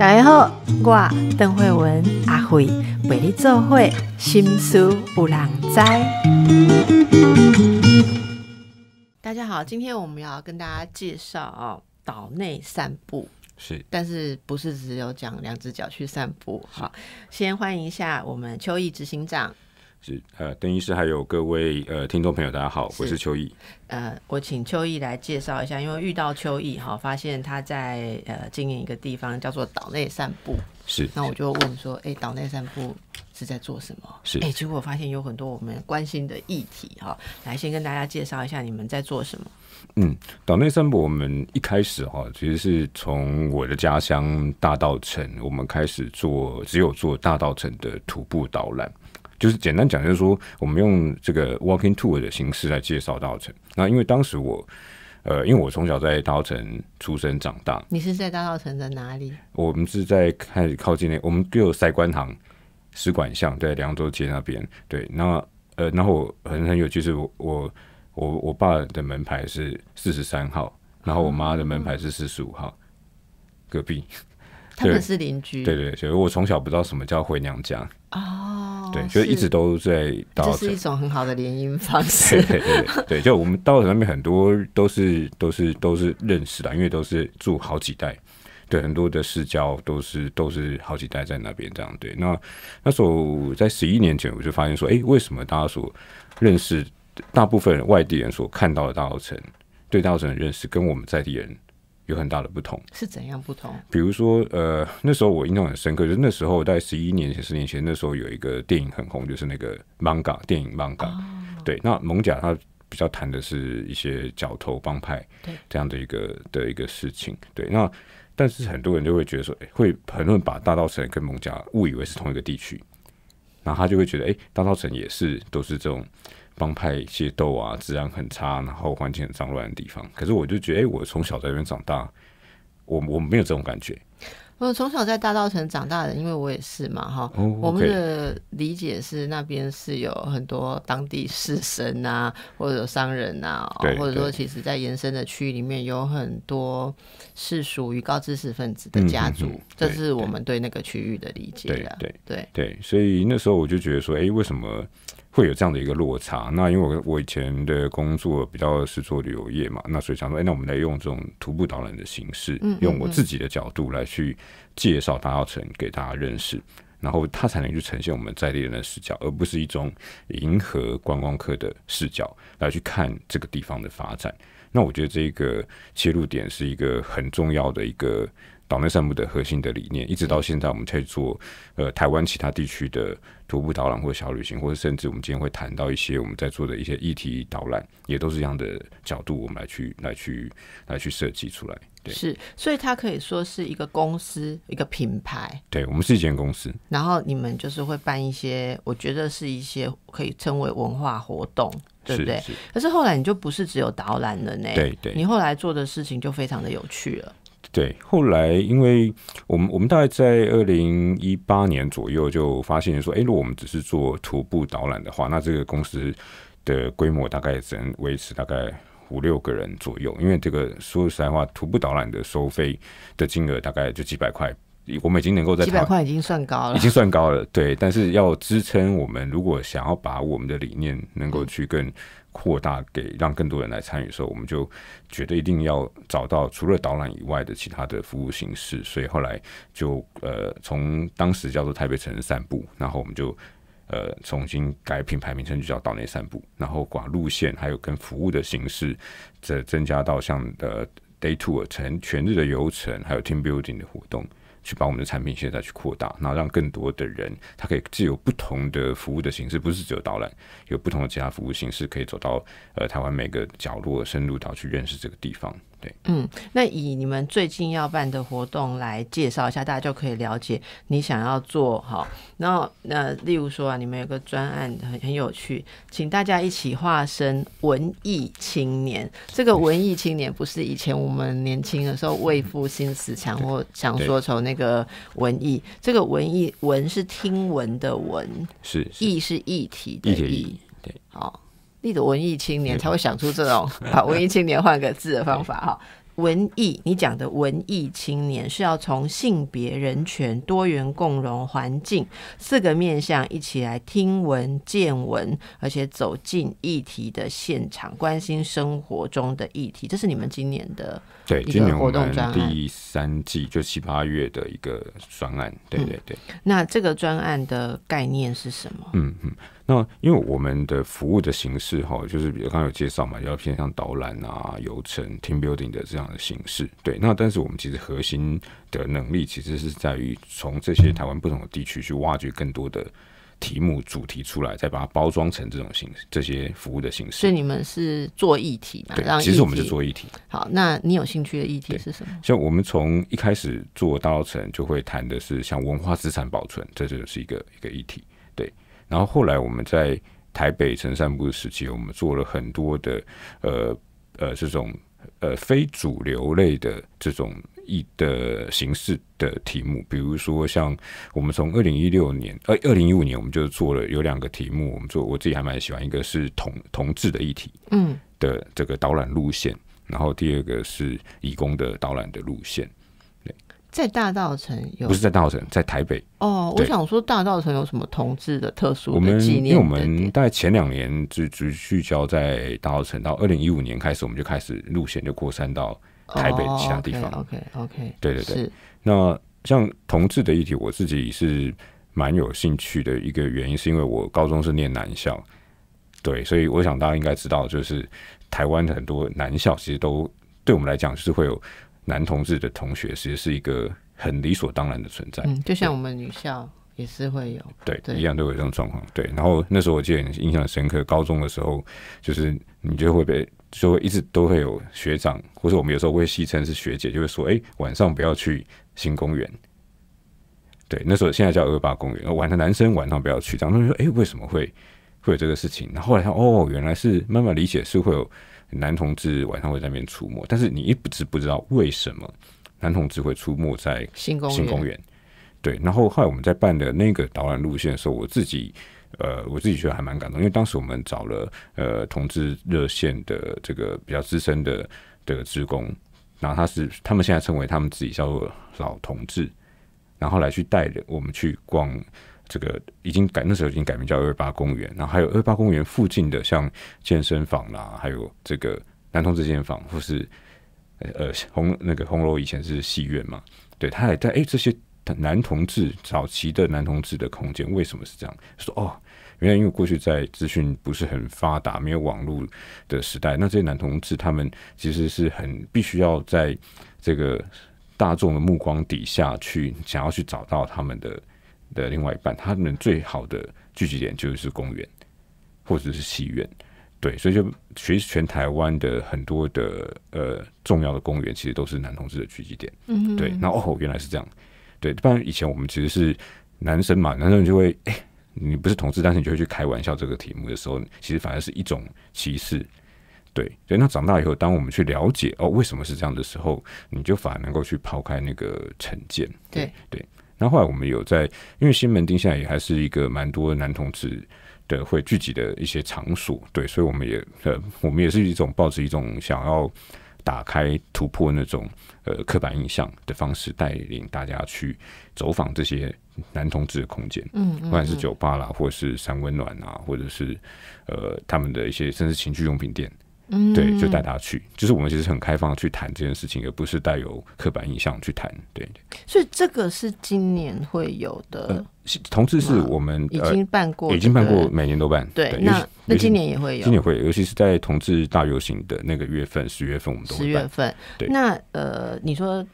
大家好，我邓惠文阿惠为你做会心书不浪灾。大家好，今天我们要跟大家介绍岛内散步，是，但是不是只有讲两只脚去散步？好，先欢迎一下我们秋意执行长。是呃，邓医师还有各位呃听众朋友，大家好，我是邱毅。呃，我请邱毅来介绍一下，因为遇到邱毅哈，发现他在呃经营一个地方叫做岛内散步。是，那我就问说，哎，岛内散步是在做什么？是，哎，结果我发现有很多我们关心的议题哈，来先跟大家介绍一下你们在做什么。嗯，岛内散步我们一开始哈，其实是从我的家乡大道城，我们开始做，只有做大道城的徒步导览。就是简单讲，就是说我们用这个 walking tour 的形式来介绍稻城。那因为当时我，呃，因为我从小在稻城出生长大。你是在稻城的哪里？我们是在开始靠近那，我们就有赛官塘使馆巷，在凉州街那边。对，那呃，然后很很有趣是，我我我我爸的门牌是四十三号，然后我妈的门牌是四十五号，隔壁。他们是邻居。对对，所以我从小不知道什么叫回娘家。啊。对，所以一直都在。这是一种很好的联姻方式。对对对对，就我们稻城那边很多都是都是都是认识的，因为都是住好几代。对，很多的世交都是都是好几代在那边这样。对，那那时候在十一年前，我就发现说，哎，为什么大家所认识大部分外地人所看到的大稻城，对稻城的认识，跟我们在地人。有很大的不同，是怎样不同？比如说，呃，那时候我印象很深刻，就是那时候在十一年前、十年前，那时候有一个电影很红，就是那个《蒙嘎》电影《蒙嘎》。对，那蒙甲他比较谈的是一些角头帮派这样的一个的一个事情。对，那但是很多人就会觉得说，会很多人把大稻城跟蒙甲误以为是同一个地区，然后他就会觉得，哎，大稻城也是都是这种。帮派械斗啊，治安很差，然后环境很脏乱的地方。可是我就觉得，哎，我从小在那边长大，我我没有这种感觉。我从小在大道城长大的，因为我也是嘛，哈。我们的理解是那边是有很多当地士绅啊，或者商人啊，或者说其实在延伸的区域里面有很多是属于高知识分子的家族，这是我们对那个区域的理解。对对对，所以那时候我就觉得说，哎，为什么？会有这样的一个落差，那因为我我以前的工作比较是做旅游业嘛，那所以常说，哎，那我们来用这种徒步导览的形式，用我自己的角度来去介绍大稻城给大家认识，然后它才能去呈现我们在地人的视角，而不是一种迎合观光客的视角来去看这个地方的发展。那我觉得这一个切入点是一个很重要的一个。岛内散步的核心的理念，一直到现在我们去做呃台湾其他地区的徒步导览，或小旅行，或者甚至我们今天会谈到一些我们在做的一些议题导览，也都是这样的角度我们来去来去来去设计出来。对，是，所以它可以说是一个公司，一个品牌。对，我们是一间公司。然后你们就是会办一些，我觉得是一些可以称为文化活动，对不对？可是后来你就不是只有导览了呢？对对。你后来做的事情就非常的有趣了。对，后来因为我们我们大概在二零一八年左右就发现说，哎，如果我们只是做徒步导览的话，那这个公司的规模大概只能维持大概五六个人左右。因为这个说实在话，徒步导览的收费的金额大概就几百块，我们已经能够在几百块已经算高了，已经算高了。对，但是要支撑我们，如果想要把我们的理念能够去跟。扩大给让更多人来参与的时候，我们就觉得一定要找到除了导览以外的其他的服务形式，所以后来就呃从当时叫做台北城市散步，然后我们就呃重新改品牌名称，就叫岛内散步，然后管路线还有跟服务的形式，这增加到像呃 day tour 成全日的游程，还有 team building 的活动。去把我们的产品现在去扩大，那让更多的人，他可以既有不同的服务的形式，不是只有导览，有不同的其他服务形式，可以走到呃台湾每个角落，深入到去认识这个地方。对，嗯，那以你们最近要办的活动来介绍一下，大家就可以了解你想要做好。然后，那例如说，啊，你们有个专案很很有趣，请大家一起化身文艺青年。这个文艺青年不是以前我们年轻的时候为赋新词强或强说愁那个文艺。这个文艺文是听闻的文，是艺是艺体的艺，对，好。那的文艺青年才会想出这种 把文艺青年换个字的方法哈。文艺，你讲的文艺青年是要从性别人权、多元共融、环境四个面向一起来听闻见闻，而且走进议题的现场，关心生活中的议题，这是你们今年的。对，今年我们第三季就七八月的一个专案，对对对。那这个专案的概念是什么？嗯嗯，那因为我们的服务的形式哈，就是比如刚刚有介绍嘛，要偏向导览啊、游程、team building 的这样的形式。对，那但是我们其实核心的能力其实是在于从这些台湾不同的地区去挖掘更多的。题目主题出来，再把它包装成这种形式，这些服务的形式。所以你们是做议题嘛？对，其实我们是做议题。好，那你有兴趣的议题是什么？像我们从一开始做大稻城，就会谈的是像文化资产保存，这就是一个一个议题。对，然后后来我们在台北城山步是时期，我们做了很多的呃呃这种呃非主流类的这种。议的形式的题目，比如说像我们从二零一六年，呃，二零一五年我们就做了有两个题目，我们做我自己还蛮喜欢，一个是同同志的议题，嗯，的这个导览路线，然后第二个是义工的导览的路线。在大稻城有？不是在大稻城，在台北。哦，我想说大稻城有什么同志的特殊的纪念？我们因为我们大概前两年就就聚焦在大道城，到二零一五年开始，我们就开始路线就扩散到。台北其他地方，OK OK OK，对对对。那像同志的议题，我自己是蛮有兴趣的一个原因，是因为我高中是念男校，对，所以我想大家应该知道，就是台湾的很多男校其实都对我们来讲，是会有男同志的同学，其实是一个很理所当然的存在。嗯，就像我们女校也是会有，对，一样都有这种状况。对，然后那时候我记得印象深刻，高中的时候就是你就会被。就一直都会有学长，或者我们有时候会戏称是学姐，就会说：“哎，晚上不要去新公园。”对，那时候现在叫二八公园。晚上男生晚上不要去。他们说：“哎，为什么会会有这个事情？”然后来想：“哦，原来是慢慢理解是会有男同志晚上会在那边出没，但是你一直不知道为什么男同志会出没在新公园。”对，然后后来我们在办的那个导览路线的时候，我自己。呃，我自己觉得还蛮感动，因为当时我们找了呃同志热线的这个比较资深的的职工，然后他是他们现在称为他们自己叫做老同志，然后来去带着我们去逛这个已经改那时候已经改名叫二八公园，然后还有二八公园附近的像健身房啦，还有这个男同志健身房或是呃红那个红楼以前是戏院嘛，对他还在哎这些。男同志早期的男同志的空间为什么是这样说？哦，原来因为过去在资讯不是很发达、没有网络的时代，那这些男同志他们其实是很必须要在这个大众的目光底下去，想要去找到他们的的另外一半，他们最好的聚集点就是公园或者是戏院。对，所以就其实全台湾的很多的呃重要的公园，其实都是男同志的聚集点。嗯，对，那哦，原来是这样。对，不然以前我们其实是男生嘛，男生就会，哎，你不是同志，但是你就会去开玩笑这个题目的时候，其实反而是一种歧视。对，所以那长大以后，当我们去了解哦为什么是这样的时候，你就反而能够去抛开那个成见。对对。那后后来我们有在，因为西门町现在也还是一个蛮多男同志的会聚集的一些场所，对，所以我们也呃，我们也是一种抱着一种想要。打开、突破那种呃刻板印象的方式，带领大家去走访这些男同志的空间，嗯，不管是酒吧啦，或者是三温暖啊，或者是呃他们的一些甚至情趣用品店。对，就带他去，就是我们其实很开放去谈这件事情，而不是带有刻板印象去谈。对，所以这个是今年会有的。同志是我们已经办过，已经办过，每年都办。对，那那今年也会有，今年会有，尤其是在同志大游行的那个月份，十月份我们都十月份。对，那呃，你说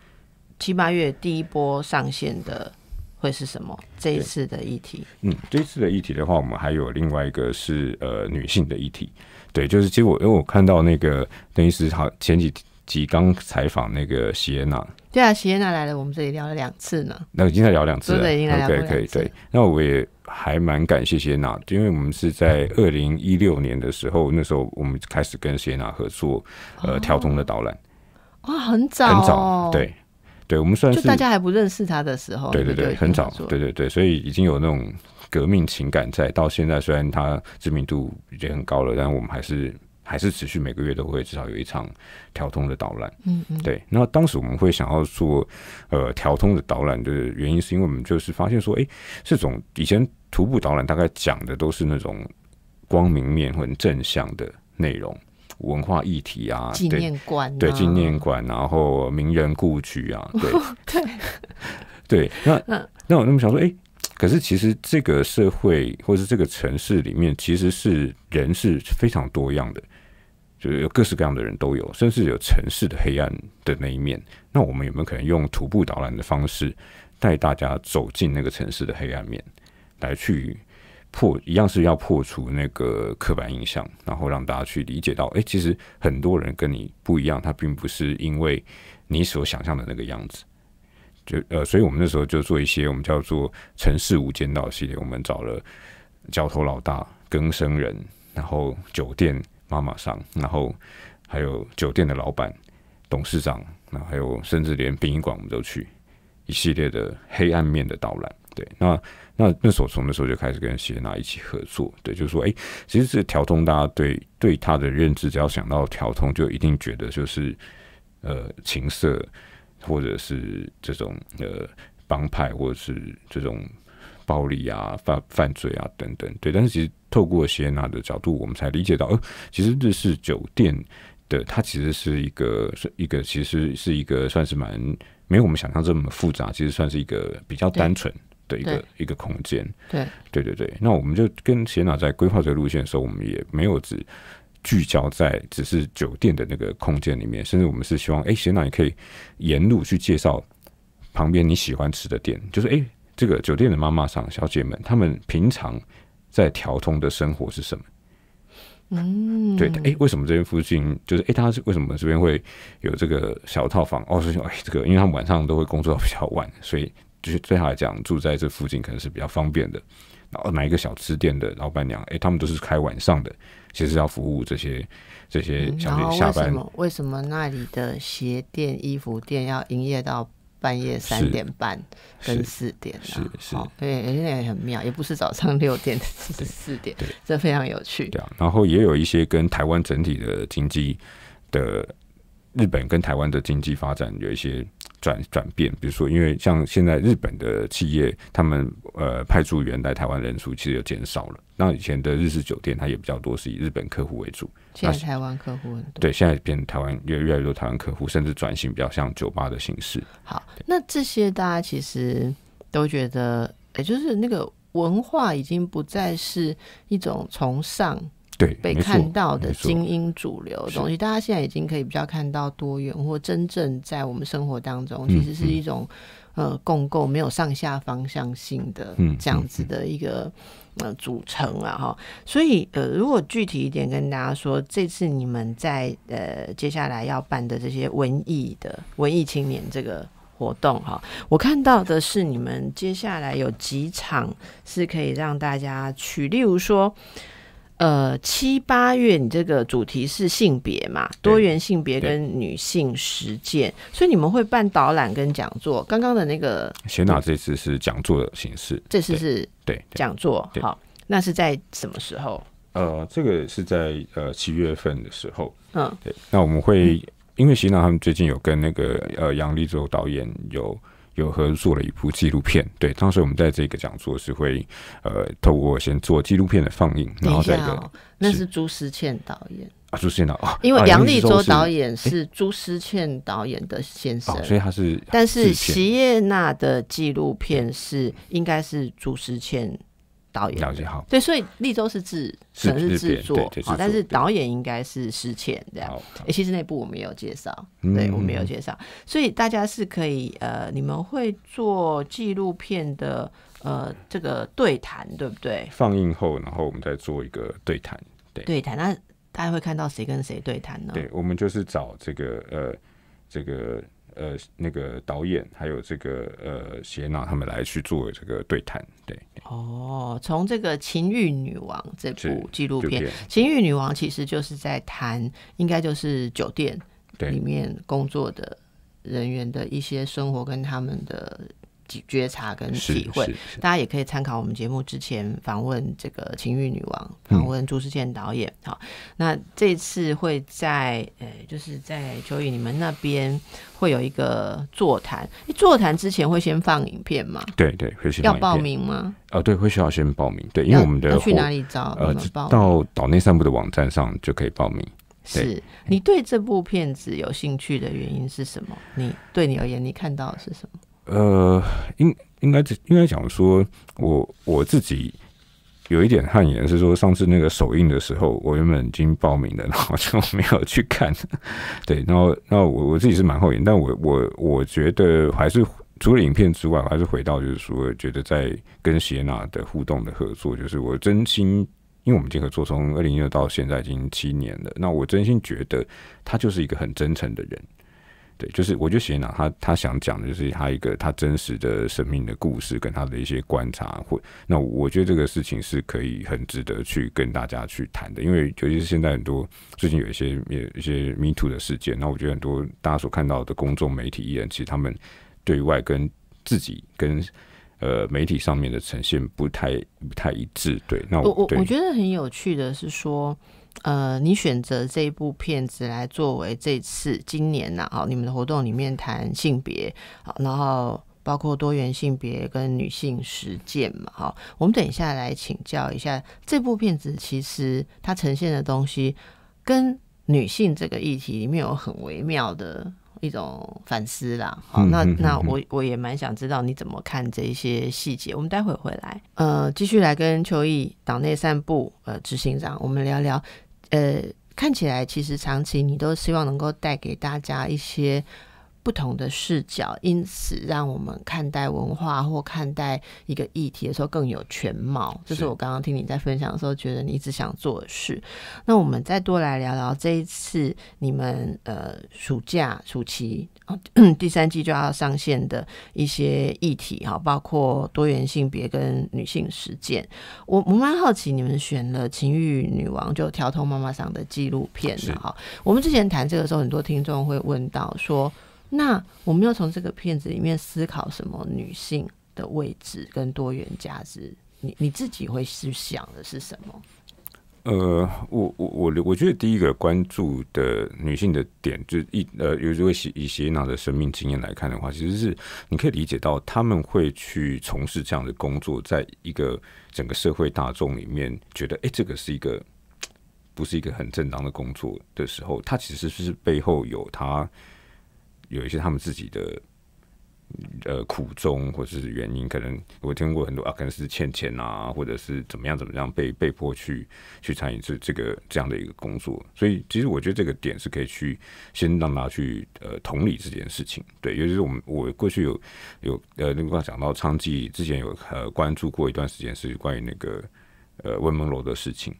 七八月第一波上线的会是什么？这一次的议题？嗯，这一次的议题的话，我们还有另外一个是呃女性的议题。对，就是其实我因为我看到那个，等于是好前几集刚采访那个席安娜。对啊，席安娜来了，我们这里聊了两次呢。那已经在聊两次了，OK，可以对。那我也还蛮感谢席安娜，因为我们是在二零一六年的时候，那时候我们开始跟席安娜合作，呃，跳通的导览。哇，很早，很早，对，对，我们虽然就大家还不认识他的时候，对对对，很早，对对对，所以已经有那种。革命情感在到现在，虽然它知名度已经很高了，但我们还是还是持续每个月都会至少有一场调通的导览。嗯嗯，对。那当时我们会想要做呃调通的导览的原因，是因为我们就是发现说，哎，这种以前徒步导览大概讲的都是那种光明面或正向的内容，文化议题啊，纪念馆对纪念馆，然后名人故居啊，对 对对。那那我那么想说，哎。可是，其实这个社会或者是这个城市里面，其实是人是非常多样的，就有各式各样的人都有，甚至有城市的黑暗的那一面。那我们有没有可能用徒步导览的方式，带大家走进那个城市的黑暗面，来去破，一样是要破除那个刻板印象，然后让大家去理解到，哎，其实很多人跟你不一样，他并不是因为你所想象的那个样子。就呃，所以我们那时候就做一些我们叫做城市无间道系列，我们找了教头老大、更生人，然后酒店妈妈桑，然后还有酒店的老板、董事长，那还有甚至连殡仪馆，我们都去一系列的黑暗面的导览。对，那那那时候从那时候就开始跟谢娜一起合作。对，就是说，哎，其实是调通大家对对他的认知，只要想到调通，就一定觉得就是呃情色。或者是这种呃帮派，或者是这种暴力啊、犯犯罪啊等等，对。但是其实透过谢娜的角度，我们才理解到，呃，其实日式酒店的它其实是一个，是一个，其实是一个算是蛮没有我们想象这么复杂，其实算是一个比较单纯的一个一个空间。对对对对，那我们就跟谢娜在规划这个路线的时候，我们也没有只。聚焦在只是酒店的那个空间里面，甚至我们是希望，哎，其那也可以沿路去介绍旁边你喜欢吃的店，就是哎，这个酒店的妈妈上小姐们，他们平常在调通的生活是什么？嗯，对，哎，为什么这边附近就是，哎，他是为什么这边会有这个小套房？哦，是说，哎，这个，因为他们晚上都会工作到比较晚，所以就是对他来讲住在这附近可能是比较方便的。然后哪一个小吃店的老板娘，哎，他们都是开晚上的。其实要服务这些这些，小后为什么为什么那里的鞋店、衣服店要营业到半夜三点半跟四点？是是，对，那也很妙，也不是早上六点，是四点，这非常有趣。对啊，然后也有一些跟台湾整体的经济的日本跟台湾的经济发展有一些。转转变，比如说，因为像现在日本的企业，他们呃派驻员来台湾人数其实有减少了。那以前的日式酒店，它也比较多是以日本客户为主，现在台湾客户很多。对，现在变台湾越越来越多台湾客户，甚至转型比较像酒吧的形式。好，那这些大家其实都觉得，也就是那个文化已经不再是一种崇尚。对，被看到的精英主流东西，大家现在已经可以比较看到多元，或真正在我们生活当中，其实是一种呃共构，没有上下方向性的这样子的一个呃组成啊哈。所以呃，如果具体一点跟大家说，这次你们在呃接下来要办的这些文艺的文艺青年这个活动哈，我看到的是你们接下来有几场是可以让大家去，例如说。呃，七八月你这个主题是性别嘛，多元性别跟女性实践，所以你们会办导览跟讲座。刚刚的那个，贤娜，这次是讲座的形式，这次是对讲座。好，那是在什么时候？呃，这个是在呃七月份的时候。嗯，对。那我们会因为贤脑他们最近有跟那个呃杨立洲导演有。有合作了一部纪录片，对，当时我们在这个讲座是会，呃，透过先做纪录片的放映，等一下哦，那是朱思倩导演啊，朱思倩导，因为杨立周导演是朱思倩导演的先生，所以他是，但是席叶娜的纪录片是应该是朱思倩。导演了解好，对，所以立州是制，是制作，好，但是导演应该是施钱这样。哎，其实那部我们也有介绍，对我们也有介绍，所以大家是可以呃，你们会做纪录片的呃这个对谈，对不对？放映后，然后我们再做一个对谈，对对谈，那大家会看到谁跟谁对谈呢？对我们就是找这个呃这个。呃，那个导演还有这个呃，邪脑他们来去做这个对谈，对。哦，从这个《情欲女王》这部纪录片，《情欲女王》其实就是在谈，应该就是酒店里面工作的人员的一些生活跟他们的。觉察跟体会，大家也可以参考我们节目之前访问这个情欲女王，访问朱世健导演。好，那这次会在呃，就是在秋雨你们那边会有一个座谈。座谈之前会先放影片吗？对对，会先要报名吗？啊，对，会需要先报名。对，因为我们的去哪里找？呃，到岛内散步的网站上就可以报名。是你对这部片子有兴趣的原因是什么？你对你而言，你看到的是什么？呃，应应该应该讲说，我我自己有一点汗颜，是说上次那个首映的时候，我原本已经报名了，然后就没有去看。对，然后，那我我自己是蛮后颜，但我我我觉得还是除了影片之外，还是回到就是说，觉得在跟谢娜的互动的合作，就是我真心，因为我们这个合作从二零一六到现在已经七年了，那我真心觉得他就是一个很真诚的人。对，就是我就写哪他他想讲的就是他一个他真实的生命的故事，跟他的一些观察。或那我觉得这个事情是可以很值得去跟大家去谈的，因为尤其是现在很多最近有一些一些迷途的事件。那我觉得很多大家所看到的公众媒体艺人，其实他们对外跟自己跟呃媒体上面的呈现不太不太一致。对，那我我我觉得很有趣的是说。呃，你选择这一部片子来作为这次今年呐，好，你们的活动里面谈性别，好，然后包括多元性别跟女性实践嘛，哈，我们等一下来请教一下这部片子其实它呈现的东西跟女性这个议题里面有很微妙的一种反思啦，好，那那我我也蛮想知道你怎么看这些细节，我们待会回来，呃，继续来跟秋意党内散步，呃，执行长，我们聊聊。呃，看起来其实长期你都希望能够带给大家一些不同的视角，因此让我们看待文化或看待一个议题的时候更有全貌。这是我刚刚听你在分享的时候，觉得你一直想做的事。那我们再多来聊聊这一次你们呃暑假暑期。第三季就要上线的一些议题哈，包括多元性别跟女性实践。我我蛮好奇，你们选了《情欲女王》就《调通妈妈》上的纪录片哈。我们之前谈这个的时候，很多听众会问到说，那我们要从这个片子里面思考什么女性的位置跟多元价值？你你自己会去想的是什么？呃，我我我我觉得第一个关注的女性的点，就是一呃，有如果以以谢娜的生命经验来看的话，其实是你可以理解到，他们会去从事这样的工作，在一个整个社会大众里面，觉得哎，这个是一个不是一个很正当的工作的时候，他其实是背后有他有一些他们自己的。呃，苦衷或者是原因，可能我听过很多啊，可能是欠钱啊，或者是怎么样怎么样，被被迫去去参与这这个这样的一个工作，所以其实我觉得这个点是可以去先让他去呃同理这件事情，对，尤其是我们我过去有有呃，那个刚讲到昌纪之前有呃关注过一段时间是关于那个呃温梦楼的事情。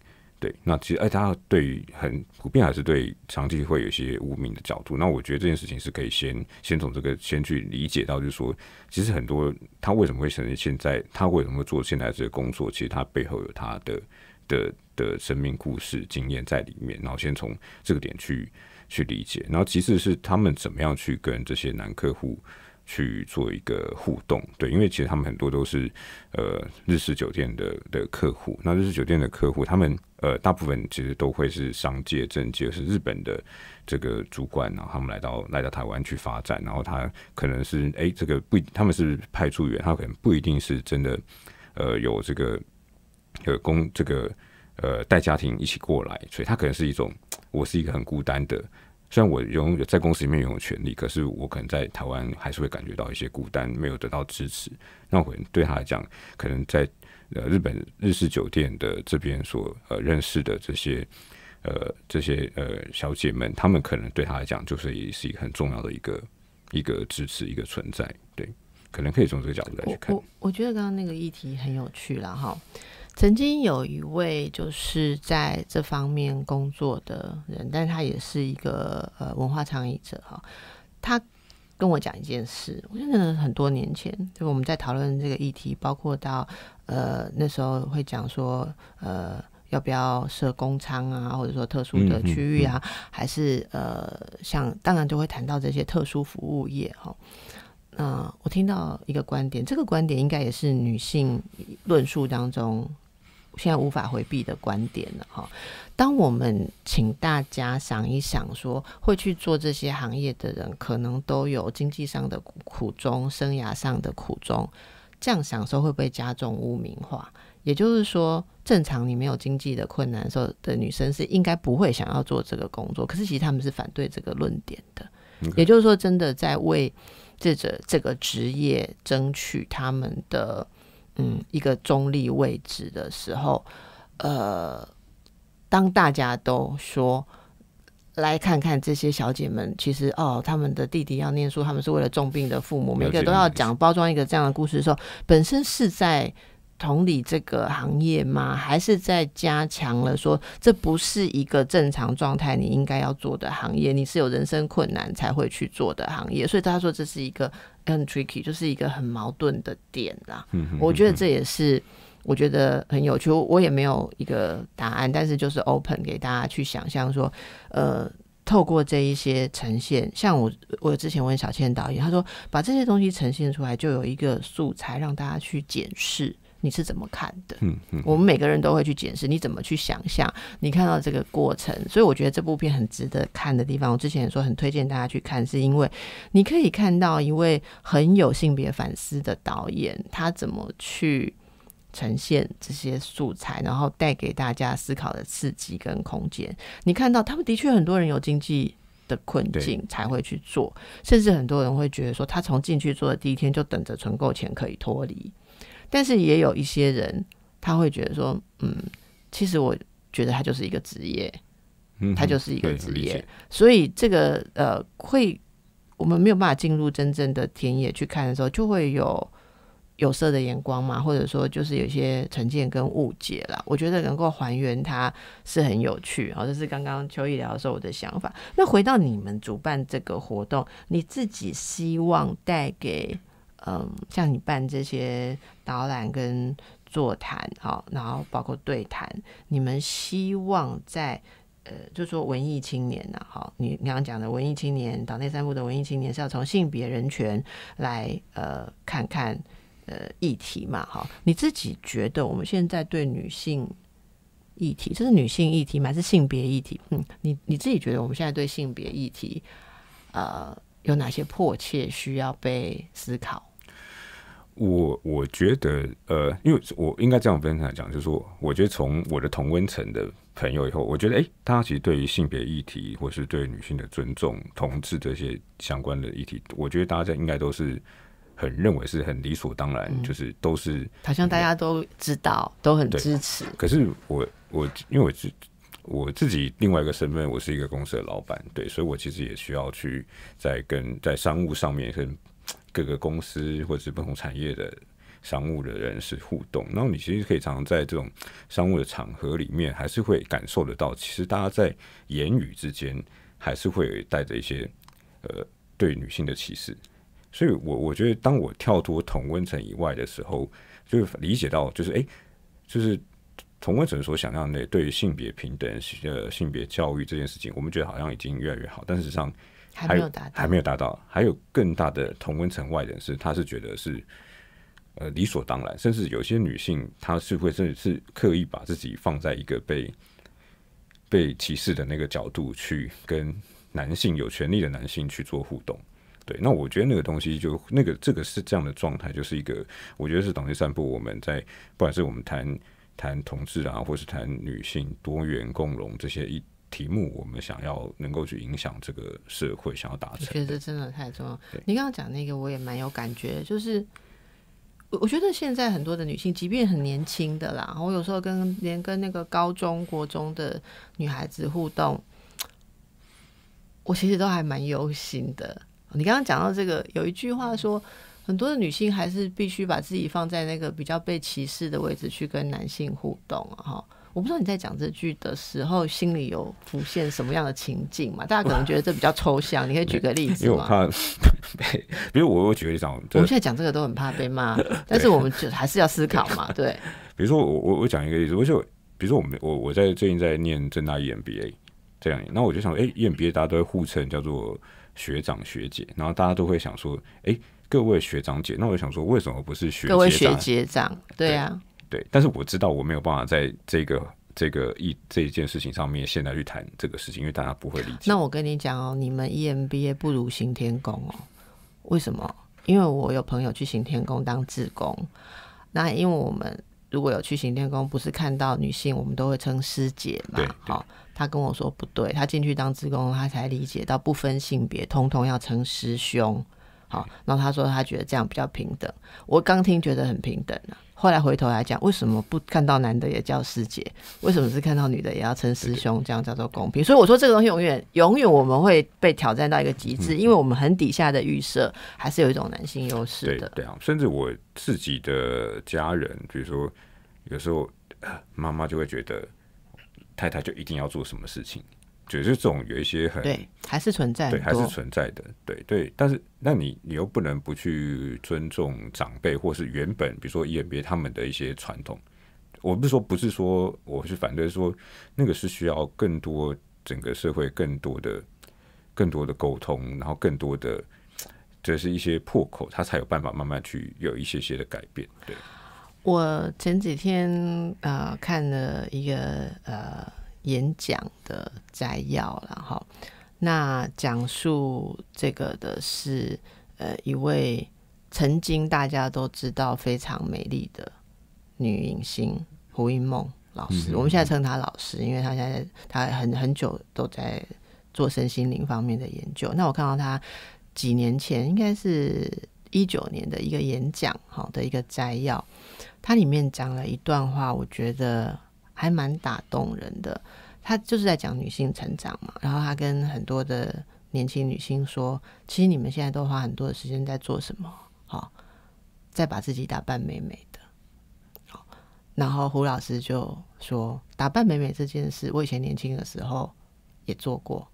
对，那其实哎，他对于很普遍还是对长期会有一些无名的角度。那我觉得这件事情是可以先先从这个先去理解到，就是说，其实很多他为什么会成现在，他为什么会做现在这个工作，其实他背后有他的的的生命故事、经验在里面。然后先从这个点去去理解，然后其次是他们怎么样去跟这些男客户。去做一个互动，对，因为其实他们很多都是呃日式酒店的的客户，那日式酒店的客户，他们呃大部分其实都会是商界、政界是日本的这个主管，然后他们来到来到台湾去发展，然后他可能是哎这个不他们是派驻员，他可能不一定是真的呃有这个有公这个呃带家庭一起过来，所以他可能是一种我是一个很孤单的。虽然我拥有在公司里面拥有权利，可是我可能在台湾还是会感觉到一些孤单，没有得到支持。那我对他来讲，可能在呃日本日式酒店的这边所呃认识的这些呃这些呃小姐们，她们可能对他来讲，就是也是一个很重要的一个一个支持一个存在。对，可能可以从这个角度来去看。我我觉得刚刚那个议题很有趣了哈。曾经有一位就是在这方面工作的人，但他也是一个呃文化倡议者哈。他跟我讲一件事，我觉得很多年前，就我们在讨论这个议题，包括到呃那时候会讲说呃要不要设工厂啊，或者说特殊的区域啊，还是呃像当然就会谈到这些特殊服务业哈。那我听到一个观点，这个观点应该也是女性论述当中。现在无法回避的观点了哈。当我们请大家想一想，说会去做这些行业的人，可能都有经济上的苦衷、生涯上的苦衷。这样想说会不会加重污名化？也就是说，正常你没有经济的困难时候的女生是应该不会想要做这个工作，可是其实他们是反对这个论点的。也就是说，真的在为这者这个职业争取他们的。嗯，一个中立位置的时候，呃，当大家都说，来看看这些小姐们，其实哦，他们的弟弟要念书，他们是为了重病的父母，每个都要讲包装一个这样的故事，的时候，本身是在。同理这个行业吗？还是在加强了说这不是一个正常状态，你应该要做的行业，你是有人生困难才会去做的行业。所以他说这是一个很 tricky，就是一个很矛盾的点啦。我觉得这也是我觉得很有趣，我也没有一个答案，但是就是 open 给大家去想象说，呃，透过这一些呈现，像我我之前问小倩导演，他说把这些东西呈现出来，就有一个素材让大家去检视。你是怎么看的？嗯嗯，我们每个人都会去检视，你怎么去想象你看到这个过程？所以我觉得这部片很值得看的地方，我之前也说很推荐大家去看，是因为你可以看到一位很有性别反思的导演，他怎么去呈现这些素材，然后带给大家思考的刺激跟空间。你看到他们的确很多人有经济的困境才会去做，甚至很多人会觉得说，他从进去做的第一天就等着存够钱可以脱离。但是也有一些人，他会觉得说，嗯，其实我觉得他就是一个职业，嗯，他就是一个职业。所以这个呃，会我们没有办法进入真正的田野去看的时候，就会有有色的眼光嘛，或者说就是有一些成见跟误解啦。我觉得能够还原它是很有趣。好，这是刚刚邱意聊的时候我的想法。那回到你们主办这个活动，你自己希望带给？嗯，像你办这些导览跟座谈，好，然后包括对谈，你们希望在呃，就说文艺青年呐，好，你你刚刚讲的文艺青年，党内三部的文艺青年是要从性别人权来呃看看呃议题嘛，好，你自己觉得我们现在对女性议题，这是女性议题吗？是性别议题？嗯，你你自己觉得我们现在对性别议题，呃，有哪些迫切需要被思考？我我觉得，呃，因为我应该这样分享来讲，就是说，我觉得从我的同温层的朋友以后，我觉得，哎，大家其实对于性别议题，或是对女性的尊重、同志这些相关的议题，我觉得大家应该都是很认为是很理所当然，就是都是好像大家都知道，都很支持。可是我我因为我是我自己另外一个身份，我是一个公司的老板，对，所以我其实也需要去在跟在商务上面跟。各个公司或者是不同产业的商务的人士互动，然后你其实可以常常在这种商务的场合里面，还是会感受得到，其实大家在言语之间还是会带着一些呃对女性的歧视。所以我我觉得，当我跳脱同温层以外的时候，就理解到，就是哎，就是同温层所想象的对于性别平等、呃性别教育这件事情，我们觉得好像已经越来越好，但实际上。还没有达到，还没有达到，还有更大的同温层外人士，他是觉得是呃理所当然，甚至有些女性，她是会甚至是刻意把自己放在一个被被歧视的那个角度去跟男性有权利的男性去做互动。对，那我觉得那个东西就那个这个是这样的状态，就是一个我觉得是等于散步，我们在不管是我们谈谈同志啊，或是谈女性多元共融这些一。题目，我们想要能够去影响这个社会，想要达成，我觉得真的太重要。你刚刚讲那个，我也蛮有感觉，就是我我觉得现在很多的女性，即便很年轻的啦，我有时候跟连跟那个高中、国中的女孩子互动，我其实都还蛮忧心的。你刚刚讲到这个，有一句话说，很多的女性还是必须把自己放在那个比较被歧视的位置去跟男性互动啊，哈。我不知道你在讲这句的时候，心里有浮现什么样的情境嘛？大家可能 觉得这比较抽象，你可以举个例子。因为我怕 被，比如我我举个例子，我们现在讲这个都很怕被骂，但是我们就还是要思考嘛，对。比如说我我我讲一个例子，我就比如说我们我我在最近在念正大 EMBA 这两年，那我就想，哎，EMBA 大家都会互称叫做学长学姐，然后大家都会想说，哎，各位学长姐，那我想说，为什么不是学各位学姐长？对呀。对，但是我知道我没有办法在这个这个一这一件事情上面现在去谈这个事情，因为大家不会理解。那我跟你讲哦，你们 EMBA 不如行天宫哦，为什么？因为我有朋友去行天宫当志工，那因为我们如果有去行天宫，不是看到女性，我们都会称师姐嘛，好，他跟我说不对，他进去当职工，他才理解到不分性别，通通要称师兄，好，然后他说他觉得这样比较平等，我刚听觉得很平等啊。后来回头来讲，为什么不看到男的也叫师姐？为什么是看到女的也要称师兄？这样叫做公平？所以我说这个东西永远、永远我们会被挑战到一个极致，因为我们很底下的预设还是有一种男性优势的。对，啊，甚至我自己的家人，比如说有时候妈妈就会觉得太太就一定要做什么事情。就是这种有一些很对，还是存在对，还是存在的，对对。但是，那你你又不能不去尊重长辈，或是原本比如说 EMBA 他们的一些传统。我不是说，不是说我是反对说，那个是需要更多整个社会更多的、更多的沟通，然后更多的这是一些破口，他才有办法慢慢去有一些些的改变。对我前几天啊看了一个呃。演讲的摘要了哈，那讲述这个的是呃一位曾经大家都知道非常美丽的女影星胡因梦老师，我们现在称她老师，因为她现在她很很久都在做身心灵方面的研究。那我看到她几年前，应该是一九年的一个演讲哈的一个摘要，它里面讲了一段话，我觉得。还蛮打动人的，他就是在讲女性成长嘛。然后他跟很多的年轻女性说，其实你们现在都花很多的时间在做什么？好，在把自己打扮美美的。好，然后胡老师就说，打扮美美这件事，我以前年轻的时候也做过。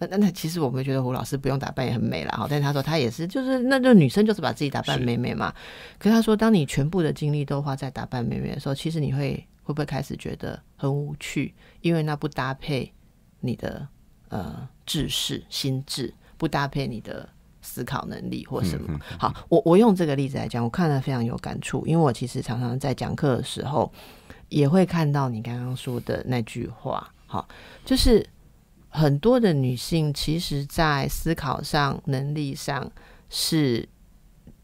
那那那，其实我们觉得胡老师不用打扮也很美了。好，但是他说他也是，就是那就女生就是把自己打扮美美嘛。可他说，当你全部的精力都花在打扮美美的时候，其实你会。会不会开始觉得很无趣？因为那不搭配你的呃智识、心智，不搭配你的思考能力或什么？好，我我用这个例子来讲，我看了非常有感触，因为我其实常常在讲课的时候也会看到你刚刚说的那句话。好，就是很多的女性其实在思考上能力上是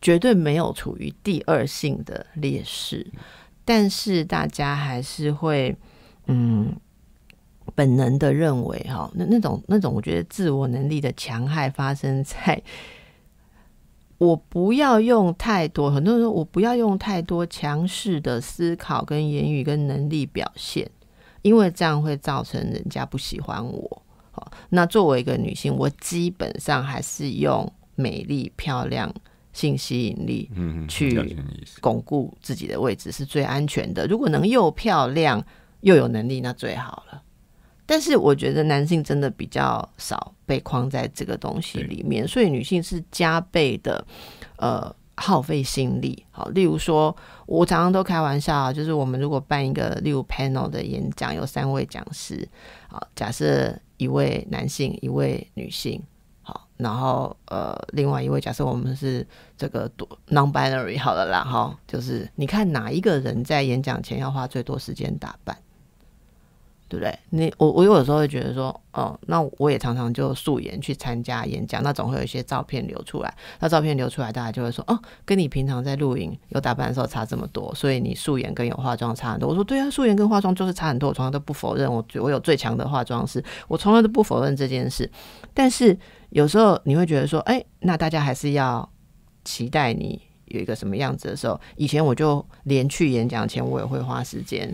绝对没有处于第二性的劣势。但是大家还是会，嗯，本能的认为哈，那那种那种，我觉得自我能力的强害发生在，我不要用太多，很多人说我不要用太多强势的思考跟言语跟能力表现，因为这样会造成人家不喜欢我。哦，那作为一个女性，我基本上还是用美丽、漂亮。性吸引力去巩固自己的位置是最安全的。如果能又漂亮又有能力，那最好了。但是我觉得男性真的比较少被框在这个东西里面，所以女性是加倍的呃耗费心力。好，例如说，我常常都开玩笑，啊，就是我们如果办一个例如 panel 的演讲，有三位讲师，好，假设一位男性，一位女性。好，然后呃，另外一位，假设我们是这个多 non-binary 好了啦，哈，就是你看哪一个人在演讲前要花最多时间打扮。对不对？你我我有时候会觉得说，哦，那我也常常就素颜去参加演讲，那总会有一些照片流出来。那照片流出来，大家就会说，哦，跟你平常在露营有打扮的时候差这么多，所以你素颜跟有化妆差很多。我说对啊，素颜跟化妆就是差很多，我从来都不否认。我我有最强的化妆师，我从来都不否认这件事。但是有时候你会觉得说，哎，那大家还是要期待你有一个什么样子的时候？以前我就连去演讲前，我也会花时间。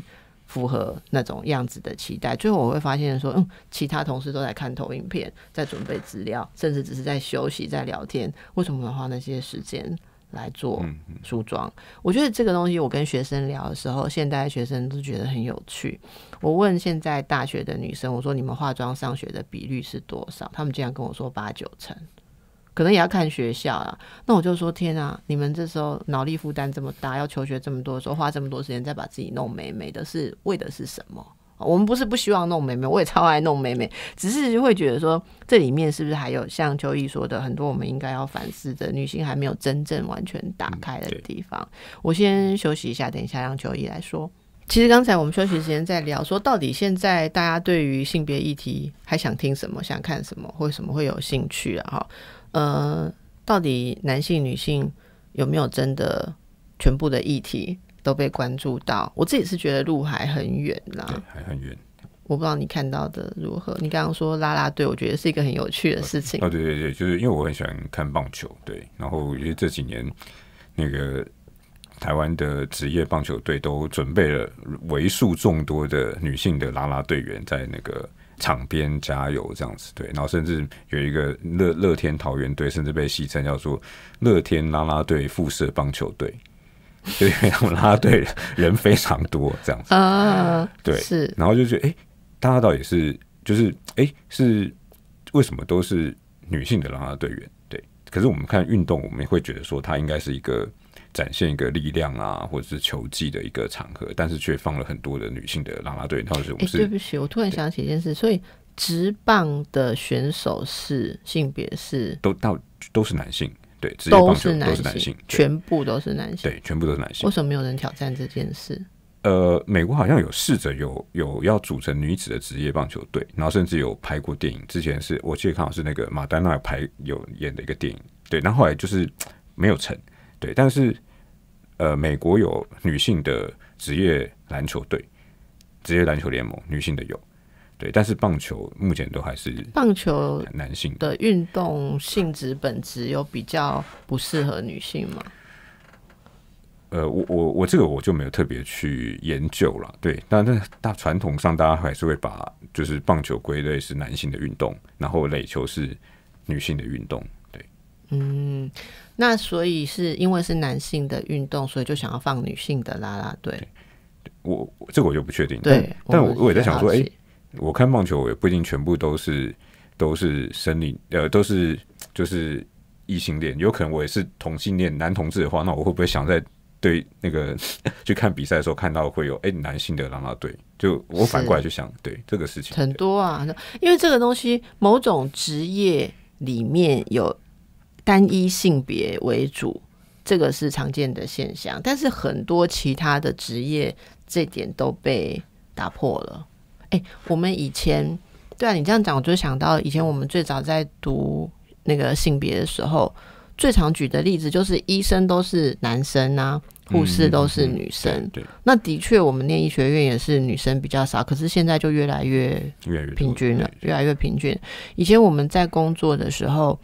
符合那种样子的期待，最后我会发现说，嗯，其他同事都在看投影片，在准备资料，甚至只是在休息、在聊天，为什么花那些时间来做梳妆？我觉得这个东西，我跟学生聊的时候，现代学生都觉得很有趣。我问现在大学的女生，我说你们化妆上学的比率是多少？他们竟然跟我说八九成。可能也要看学校啊。那我就说，天啊，你们这时候脑力负担这么大，要求学这么多，说花这么多时间再把自己弄美美的是为的是什么？我们不是不希望弄美美，我也超爱弄美美，只是会觉得说这里面是不是还有像秋意说的很多我们应该要反思的女性还没有真正完全打开的地方。我先休息一下，等一下让秋意来说。其实刚才我们休息时间在聊说，到底现在大家对于性别议题还想听什么、想看什么或什么会有兴趣啊？哈？呃，到底男性、女性有没有真的全部的议题都被关注到？我自己是觉得路还很远啦，还很远。我不知道你看到的如何。你刚刚说拉拉队，我觉得是一个很有趣的事情。哦，对对对，就是因为我很喜欢看棒球，对，然后因为这几年那个台湾的职业棒球队都准备了为数众多的女性的拉拉队员在那个。场边加油这样子对，然后甚至有一个乐乐天桃园队，甚至被戏称叫做乐天拉拉队副社棒球队，就因为他们拉拉队人非常多这样子啊，对是，然后就觉得哎，大家倒也是，就是哎是为什么都是女性的拉拉队员对，可是我们看运动，我们会觉得说她应该是一个。展现一个力量啊，或者是球技的一个场合，但是却放了很多的女性的啦啦队，或者是……哎，对不起，我突然想起一件事。所以，直棒的选手是性别是都到都是男性，对，职业棒球都是男性，全部都是男性，对，全部都是男性。为什么没有人挑战这件事？呃，美国好像有试着有有要组成女子的职业棒球队，然后甚至有拍过电影。之前是我记得看好是那个马丹娜有拍有演的一个电影，对，然后后来就是没有成。对，但是，呃，美国有女性的职业篮球队，职业篮球联盟女性的有，对，但是棒球目前都还是棒球男性的运动性质本质有比较不适合女性吗？呃，我我我这个我就没有特别去研究了，对，但是大传统上大家还是会把就是棒球归类是男性的运动，然后垒球是女性的运动，对，嗯。那所以是因为是男性的运动，所以就想要放女性的啦啦队。我这个我就不确定。对，但我我也在想说，哎，我看棒球也不一定全部都是都是生理，呃，都是就是异性恋。有可能我也是同性恋男同志的话，那我会不会想在对那个 去看比赛的时候看到会有哎男性的啦啦队？就我反过来就想对这个事情很多啊，因为这个东西某种职业里面有。单一性别为主，这个是常见的现象。但是很多其他的职业，这点都被打破了。哎，我们以前对啊，你这样讲，我就想到以前我们最早在读那个性别的时候，最常举的例子就是医生都是男生啊，护士都是女生。对，那的确，我们念医学院也是女生比较少。可是现在就越来越、越来越平均了，越来越平均。以前我们在工作的时候。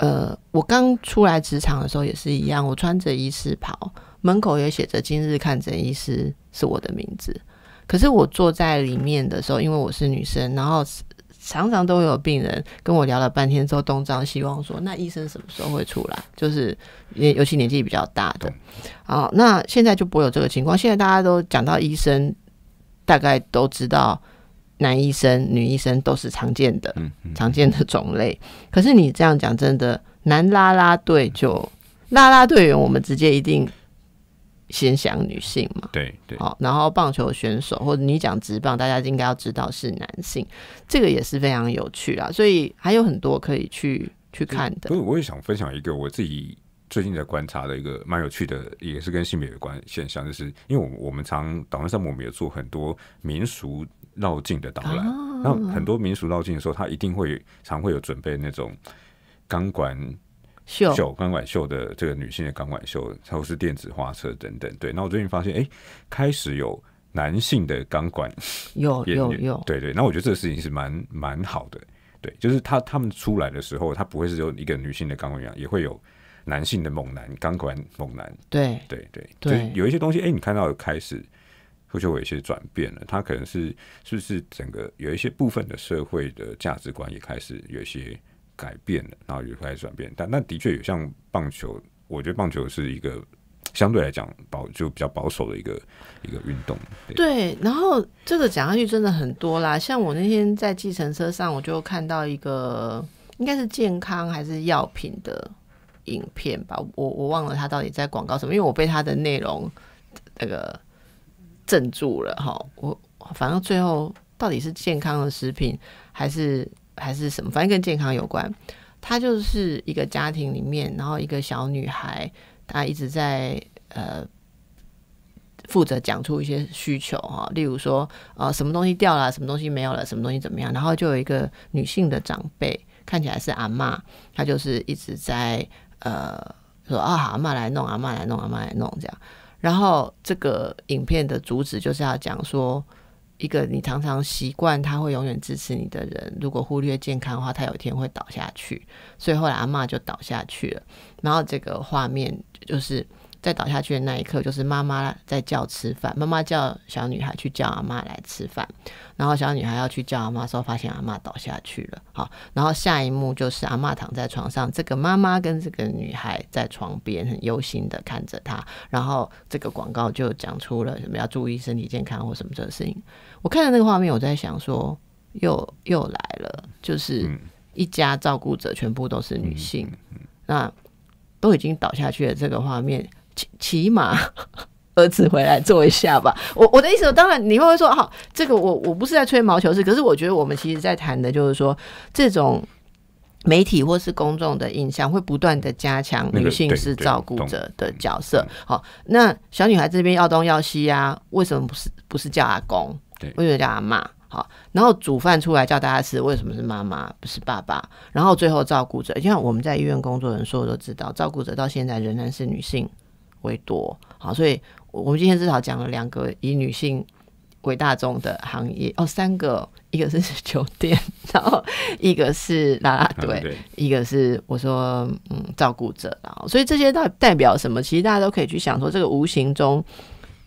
呃，我刚出来职场的时候也是一样，我穿着医师袍，门口也写着“今日看诊医师”是我的名字。可是我坐在里面的时候，因为我是女生，然后常常都有病人跟我聊了半天之后东张西望，说：“那医生什么时候会出来？”就是尤其年纪比较大的。好，那现在就不会有这个情况。现在大家都讲到医生，大概都知道。男医生、女医生都是常见的常见的种类，可是你这样讲，真的男拉拉队就拉拉队员，我们直接一定先想女性嘛？对对。好，然后棒球选手或者你讲直棒，大家应该要知道是男性，这个也是非常有趣啊。所以还有很多可以去去看的。不是，我也想分享一个我自己最近在观察的一个蛮有趣的，也是跟性别有关现象，就是因为我我们常档案上面我们也做很多民俗。绕境的来。览，那很多民俗绕境的时候，他一定会常会有准备那种钢管秀、钢管秀的这个女性的钢管秀，或是电子花车等等。对，那我最近发现，哎，开始有男性的钢管，有有有，对对。那我觉得这个事情是蛮蛮好的，对，就是他他们出来的时候，他不会是有一个女性的钢管员，也会有男性的猛男钢管猛男，对对对，就有一些东西，哎，你看到开始。或许有一些转变了，它可能是是不是整个有一些部分的社会的价值观也开始有一些改变了，然后也开始转变。但那的确有像棒球，我觉得棒球是一个相对来讲保就比较保守的一个一个运动。对，然后这个讲下去真的很多啦。像我那天在计程车上，我就看到一个应该是健康还是药品的影片吧，我我忘了他到底在广告什么，因为我被他的内容那个。镇住了哈，我反正最后到底是健康的食品，还是还是什么，反正跟健康有关。她就是一个家庭里面，然后一个小女孩，她一直在呃负责讲出一些需求哈，例如说呃什么东西掉了，什么东西没有了，什么东西怎么样，然后就有一个女性的长辈，看起来是阿妈，她就是一直在呃说啊，阿妈来弄，阿妈来弄，阿妈来弄这样。然后这个影片的主旨就是要讲说，一个你常常习惯他会永远支持你的人，如果忽略健康的话，他有一天会倒下去。所以后来阿妈就倒下去了。然后这个画面就是。在倒下去的那一刻，就是妈妈在叫吃饭，妈妈叫小女孩去叫阿妈来吃饭，然后小女孩要去叫阿妈时候，发现阿妈倒下去了。好，然后下一幕就是阿妈躺在床上，这个妈妈跟这个女孩在床边很忧心的看着她，然后这个广告就讲出了什么要注意身体健康或什么这个事情。我看到那个画面，我在想说，又又来了，就是一家照顾者全部都是女性，那都已经倒下去的这个画面。起码儿子回来坐一下吧。我我的意思，当然你会说好，这个我我不是在吹毛求疵。可是我觉得我们其实在谈的就是说，这种媒体或是公众的印象会不断的加强女性是照顾者的角色。好，那小女孩这边要东要西呀，为什么不是不是叫阿公？对，为什么叫阿妈？好，然后煮饭出来叫大家吃，为什么是妈妈不是爸爸？然后最后照顾者，就像我们在医院工作人说，我都知道，照顾者到现在仍然是女性。为多好，所以我们今天至少讲了两个以女性为大众的行业哦，三个，一个是 酒店，然后一个是啦啦队，一个是我说嗯照顾者，然后所以这些代代表什么？其实大家都可以去想说，这个无形中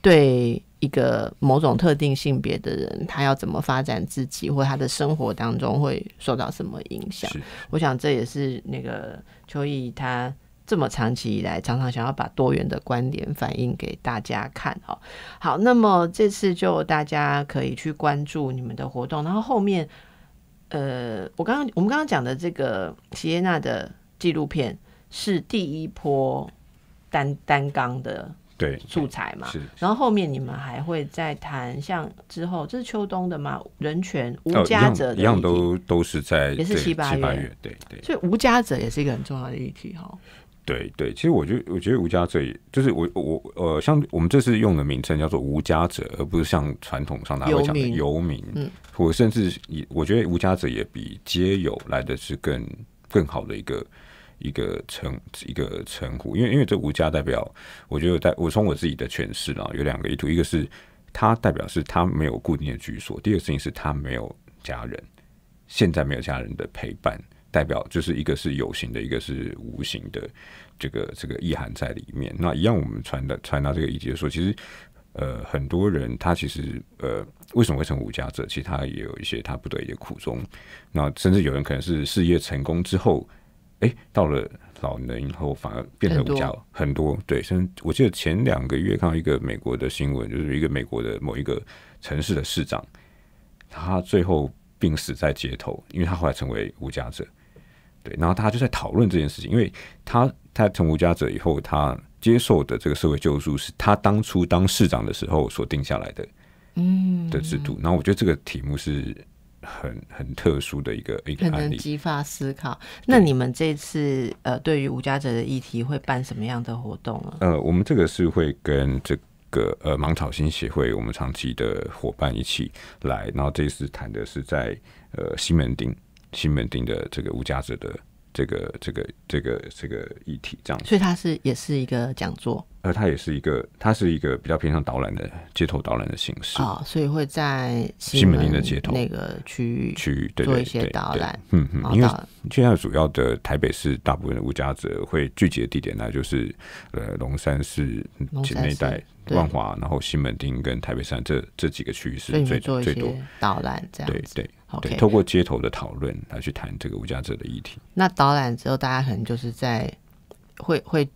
对一个某种特定性别的人，他要怎么发展自己，或他的生活当中会受到什么影响？我想这也是那个秋意他。这么长期以来，常常想要把多元的观点反映给大家看哈。好，那么这次就大家可以去关注你们的活动。然后后面，呃，我刚刚我们刚刚讲的这个齐耶娜的纪录片是第一波单单纲的素材嘛？是。然后后面你们还会再谈，像之后这是秋冬的嘛？人权无家者一样都都是在也是七八月对对，所以无家者也是一个很重要的议题哈。对对，其实我觉得，我觉得无家者就是我我呃，像我们这次用的名称叫做无家者，而不是像传统上他会讲的游民。我甚至也我觉得无家者也比街友来的是更更好的一个一个称一个称呼，因为因为这无家代表，我觉得代我从我自己的诠释啊，有两个意图：一个是他代表是他没有固定的居所，第二个事情是他没有家人，现在没有家人的陪伴。代表就是一个是有形的，一个是无形的，这个这个意涵在里面。那一样，我们传达传达这个意见说其实，呃，很多人他其实呃，为什么会成无家者？其实他也有一些他不得已的苦衷。那甚至有人可能是事业成功之后，哎，到了老年以后反而变成无家了。很多对，甚至我记得前两个月看到一个美国的新闻，就是一个美国的某一个城市的市长，他最后病死在街头，因为他后来成为无家者。对，然后他就在讨论这件事情，因为他他成无家者以后，他接受的这个社会救助是他当初当市长的时候所定下来的，嗯，的制度。然后我觉得这个题目是很很特殊的一个一个案例，激发思考。那你们这次呃，对于无家者的议题会办什么样的活动呢？呃，我们这个是会跟这个呃芒草心协会，我们长期的伙伴一起来，然后这次谈的是在呃西门町。西门町的这个无价者的这个这个这个这个议题，这样子，所以它是也是一个讲座，呃，它也是一个，它是一个比较偏向导览的街头导览的形式啊，所以会在西门町的街头那个区域去做一些导览，嗯嗯，因为现在主要的台北市大部分的无价者会聚集的地点，那就是呃龙山市、那内带、万华，然后西门町跟台北山这这几个区域是最最多导览这样子，对。对，透过街头的讨论来去谈这个无家者的议题。那导览之后，大家可能就是在会会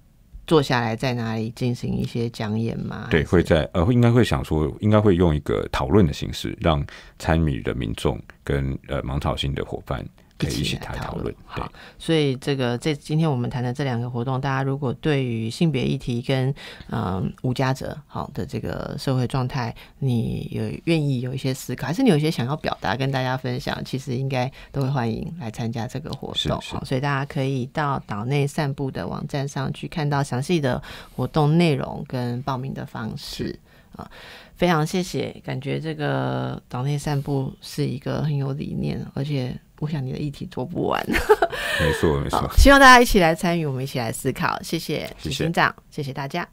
坐下来，在哪里进行一些讲演吗？对，会在呃，应该会想说，应该会用一个讨论的形式，让参与的民众跟呃，盲草心的伙伴。一起来讨。论。好，所以这个这今天我们谈的这两个活动，大家如果对于性别议题跟嗯无家者好的这个社会状态，你有愿意有一些思考，还是你有一些想要表达跟大家分享，其实应该都会欢迎来参加这个活动。好，所以大家可以到岛内散步的网站上去看到详细的活动内容跟报名的方式啊。非常谢谢，感觉这个岛内散步是一个很有理念，而且。我想你的议题做不完，没错没错，希望大家一起来参与，我们一起来思考，谢谢，谢谢行长，谢谢大家。